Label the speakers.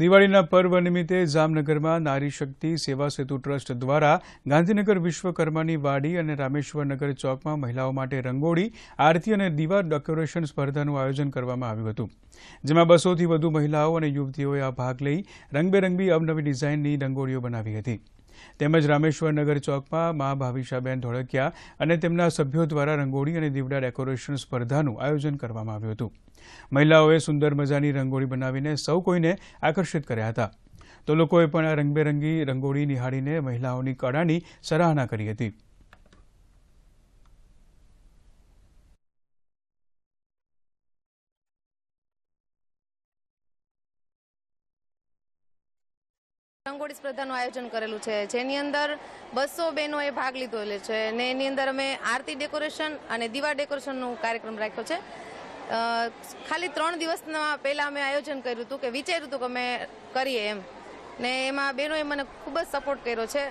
Speaker 1: દિવાળીના પર્વ નિમિત્તે જામનગરમાં નારી શક્તિ સેવા સેતુ ટ્રસ્ટ દ્વારા ગાંધીનગર વિશ્વકર્માની વાડી અને રામેશ્વરનગર ચોકમાં મહિલાઓ માટે રંગોળી આરતી અને દીવા ડેકોરેશન સ્પર્ધાનું આયોજન કરવામાં આવ્યું હતું જેમાં બસોથી વધુ મહિલાઓ અને યુવતીઓએ આ ભાગ લઈ રંગબેરંગી અવનવી ડિઝાઇનની રંગોળીઓ બનાવી હતી તેમજ રામેશ્વર નગર ચોકમાં મા ભાવિશાબેન ધોળકિયા અને તેમના સભ્યો દ્વારા રંગોળી અને દીવડા ડેકોરેશન સ્પર્ધાનું આયોજન કરવામાં આવ્યું હતું મહિલાઓએ સુંદર મજાની રંગોળી બનાવીને સૌ કોઈને આકર્ષિત કર્યા હતા તો લોકોએ પણ આ રંગબેરંગી રંગોળી નિહાળીને મહિલાઓની કળાની
Speaker 2: સરાહના કરી હતી
Speaker 3: રંગોળી સ્પર્ધાનું આયોજન કરેલું છે જેની અંદર બસો બહેનોએ ભાગ લીધો છે અને એની અંદર અમે આરતી ડેકોરેશન અને દીવા ડેકોરેશનનો કાર્યક્રમ રાખ્યો છે ખાલી ત્રણ દિવસના પહેલાં અમે આયોજન કર્યું હતું કે વિચાર્યું હતું કે અમે કરીએ એમ ને એમાં બહેનોએ મને ખૂબ જ સપોર્ટ કર્યો છે